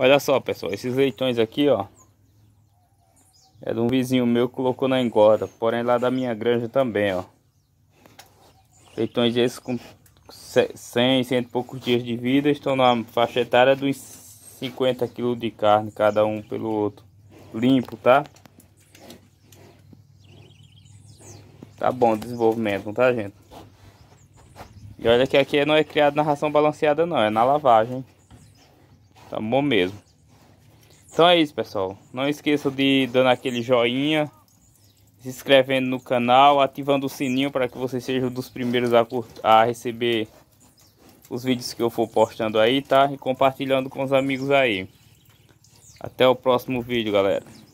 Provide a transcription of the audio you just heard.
Olha só, pessoal, esses leitões aqui, ó. É de um vizinho meu que colocou na engorda, porém lá da minha granja também, ó. Leitões esses com 100, 100 e poucos dias de vida estão na faixa etária dos 50 kg de carne cada um pelo outro. Limpo, tá? Tá bom desenvolvimento, não tá, gente? E olha que aqui não é criado na ração balanceada não, é na lavagem. Tá bom mesmo. Então é isso, pessoal. Não esqueça de dar aquele joinha, se inscrevendo no canal, ativando o sininho para que você seja um dos primeiros a, a receber os vídeos que eu for postando aí, tá? E compartilhando com os amigos aí. Até o próximo vídeo, galera.